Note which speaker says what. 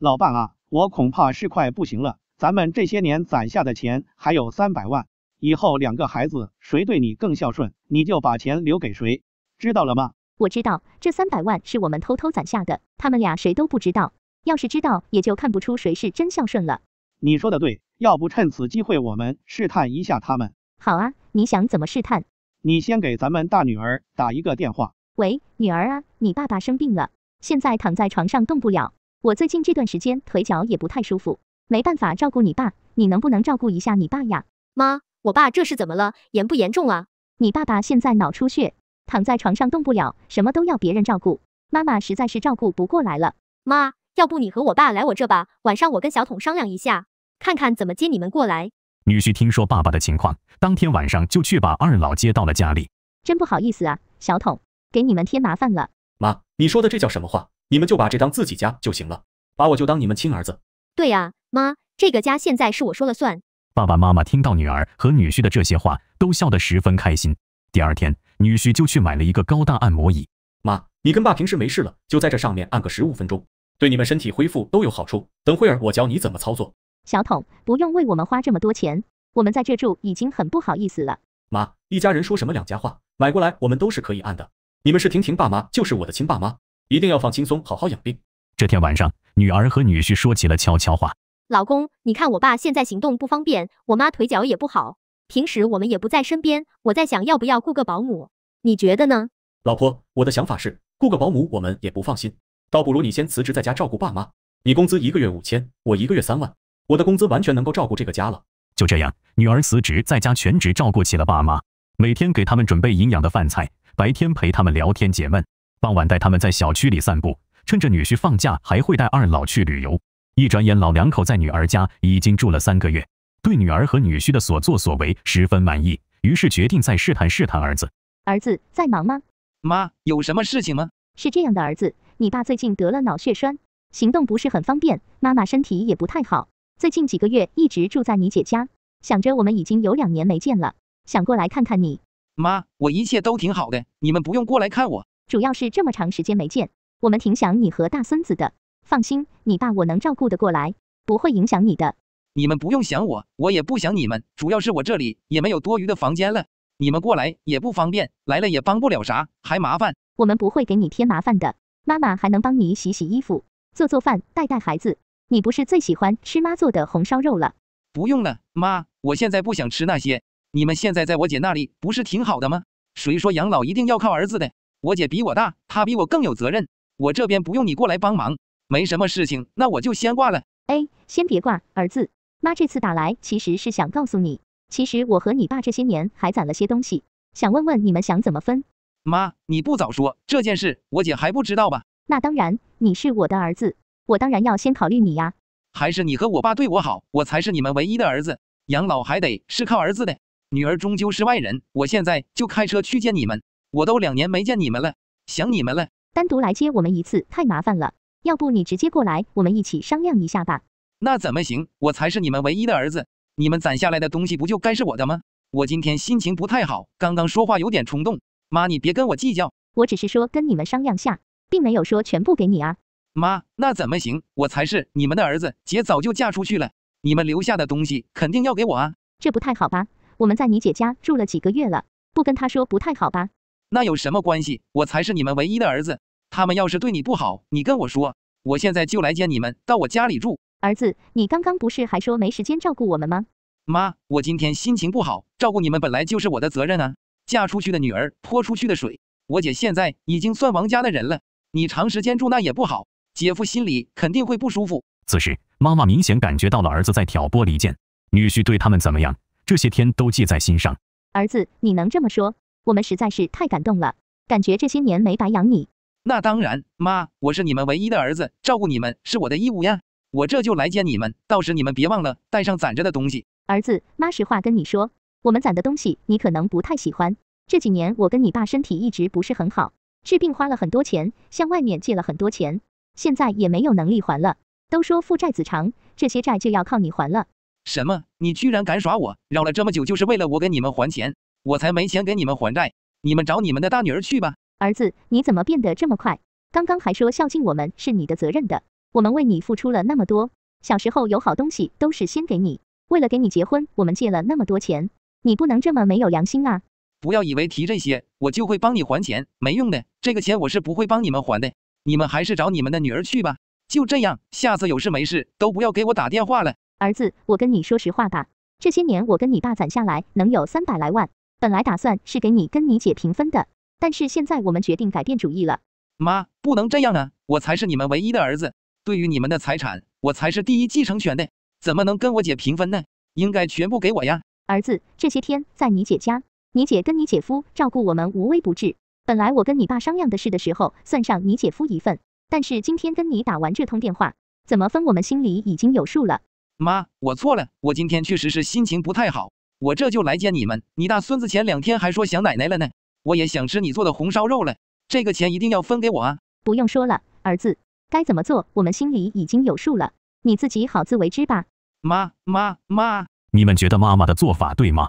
Speaker 1: 老伴啊，我恐怕是快不行了。咱们这些年攒下的钱还有三百万，以后两个孩子谁对你更孝顺，你就把钱留给谁，
Speaker 2: 知道了吗？我知道，这三百万是我们偷偷攒下的，他们俩谁都不知道。要是知道，也就看不出谁是真孝顺了。
Speaker 1: 你说的对，要不趁此机会我们试探一下他们？好啊，你想怎么试探？你先给咱们大女儿打一个电话。
Speaker 2: 喂，女儿啊，你爸爸生病了，现在躺在床上动不了。我最近这段时间腿脚也不太舒服，没办法照顾你爸，你能不能照顾一下你爸呀？妈，我爸这是怎么了？严不严重啊？你爸爸现在脑出血，躺在床上动不了，什么都要别人照顾，妈妈实在是照顾不过来了。妈，要不你和我爸来我这吧，晚上我跟小桶商量一下，看看怎么接你们过来。女
Speaker 1: 婿听说爸爸的情况，当天晚上就去把二老接到了家里。
Speaker 2: 真不好意思啊，小桶，给你们添麻烦了。
Speaker 1: 妈，你说的这叫什么话？你们就把这当自己家就行了，把我就当你们亲儿子。
Speaker 2: 对啊，妈，这个家现在是我说了算。
Speaker 1: 爸爸妈妈听到女儿和女婿的这些话，都笑得十分开心。第二天，女婿就去买了一个高档按摩椅。妈，你跟爸平时没事了，就在这上面按个十五分钟，对你们身体恢复都有好处。等会儿我教你怎么操作。
Speaker 2: 小桶，不用为我们花这么多钱，我们在这住已经很不好意思了。
Speaker 1: 妈，一家人说什么两家话，买过来我们都是可以按的。你们是婷婷爸妈，就是我的亲爸妈。一定要放轻松，好好养病。这天晚上，女儿和女婿说起了悄悄话：“
Speaker 2: 老公，你看我爸现在行动不方便，我妈腿脚也不好，平时我们也不在身边。我在想要不要雇个保姆？你觉得呢？”
Speaker 1: 老婆，我的想法是雇个保姆，我们也不放心。倒不如你先辞职在家照顾爸妈。你工资一个月五千，我一个月三万，我的工资完全能够照顾这个家了。就这样，女儿辞职在家全职照顾起了爸妈，每天给他们准备营养的饭菜，白天陪他们聊天解闷。傍晚带他们在小区里散步，趁着女婿放假，还会带二老去旅游。一转眼，老两口在女儿家已经住了三个月，对女儿和女婿的所作所为十分满意，于是决定再试探试探儿子。
Speaker 2: 儿子在忙吗？
Speaker 3: 妈，有什么事
Speaker 2: 情吗？是这样的，儿子，你爸最近得了脑血栓，行动不是很方便，妈妈身体也不太好，最近几个月一直住在你姐家，想着我们已经有两年没见了，想过来看看你。
Speaker 3: 妈，我一切都挺好的，你们不
Speaker 2: 用过来看我。主要是这么长时间没见，我们挺想你和大孙子的。放心，你爸我能照顾得过来，不会影响你的。
Speaker 3: 你们不用想我，我也不想你们。主要是我这里也没有多余的房间了，你们过来也不方便，来了也帮不了啥，
Speaker 2: 还麻烦。我们不会给你添麻烦的，妈妈还能帮你洗洗衣服、做做饭、带带孩子。你不是最喜欢吃妈做的红烧肉了？不用了，妈，
Speaker 3: 我现在不想吃那些。你们现在在我姐那里不是挺好的吗？谁说养老一定要靠儿子的？我姐比我大，她比我更有责任。我这边不用你过来帮忙，没什么事情，那我就先挂了。
Speaker 2: 哎，先别挂，儿子，妈这次打来其实是想告诉你，其实我和你爸这些年还攒了些东西，想问问你们想怎么分。
Speaker 3: 妈，你不早说这件事，我姐还不知道吧？
Speaker 2: 那当然，你是我的儿子，我当然要先考虑你呀。
Speaker 3: 还是你和我爸对我好，我才是你们唯一的儿子，养老还得是靠儿子的，女儿终究是外人。我现在就开车去接你们。我都两年没
Speaker 2: 见你们了，想你们了。单独来接我们一次太麻烦了，要不你直接过来，我们一起商量一下吧。
Speaker 3: 那怎么行？我才是你们唯一的儿子，你们攒下来的东西不就该是我的吗？我今天心情不太好，刚刚说话有点冲动。妈，你别跟我计
Speaker 2: 较，我只是说跟你们商量下，并没有说全部给你啊。
Speaker 3: 妈，那怎么行？我才是你们的儿子，姐早就嫁出去了，你们留下的东西肯定要给我啊。
Speaker 2: 这不太好吧？我们在你姐家住了几个月了，不跟她说不太好吧？那有
Speaker 3: 什么关系？我才是你们唯一的儿子。他们要是对你不好，你跟我说，我现在就来接你们到我家里住。
Speaker 2: 儿子，你刚刚不是还说没时间照顾我们吗？
Speaker 3: 妈，我今天心情不好，照顾你们本来就是我的责任啊。嫁出去的女儿泼出去的水，我姐现在已经算王家的人了，你长时间住那也不好，姐夫心里肯定
Speaker 2: 会不舒服。
Speaker 1: 此时，妈妈明显感觉到了儿子在挑拨离间，女婿对他们怎么样，这些天都记在心上。
Speaker 2: 儿子，你能这么说？我们实在是太感动了，感觉这些年没白养你。那当
Speaker 3: 然，妈，我是你们唯一的儿子，照顾你们是我的义务呀。我这就来接你们，到时你们别忘了带上攒着的东西。
Speaker 2: 儿子，妈实话跟你说，我们攒的东西你可能不太喜欢。这几年我跟你爸身体一直不是很好，治病花了很多钱，向外面借了很多钱，现在也没有能力还了。都说父债子偿，这些债就要靠你还了。
Speaker 3: 什么？你居然敢耍我？绕了这么久就是为了我给你们还钱？我才没钱给你们还债，你们找你们的大女儿去吧。
Speaker 2: 儿子，你怎么变得这么快？刚刚还说孝敬我们是你的责任的，我们为你付出了那么多，小时候有好东西都是先给你，为了给你结婚，我们借了那么多钱，你不能这么没有良心啊！
Speaker 3: 不要以为提这些我就会帮你还钱，没用的，这个钱我是不会帮你们还的，你们还是找你们的女儿去吧。就这样，下次有事没事都不要给我打电话了。
Speaker 2: 儿子，我跟你说实话吧，这些年我跟你爸攒下来能有三百来万。本来打算是给你跟你姐平分的，但是现在我们决定改变主意了。妈，不能这样啊！
Speaker 3: 我才是你们唯一的儿子，对于你们的财产，我才是第一继承权的，怎么能跟我姐平分呢？应该全部给我呀！
Speaker 2: 儿子，这些天在你姐家，你姐跟你姐夫照顾我们无微不至。本来我跟你爸商量的事的时候，算上你姐夫一份，但是今天跟你打完这通电话，怎么分我们心里已经有数了。
Speaker 3: 妈，我错了，我今天确实是心情不太好。我这就来接你们。你大孙子前两天还说想奶奶了呢，我也想吃你做的红烧
Speaker 2: 肉了。这个钱一定要分给我啊！不用说了，儿子，该怎么做，我们心里已经有数了。你自己好自为之吧。妈妈妈，
Speaker 1: 你们觉得妈妈的做法对吗？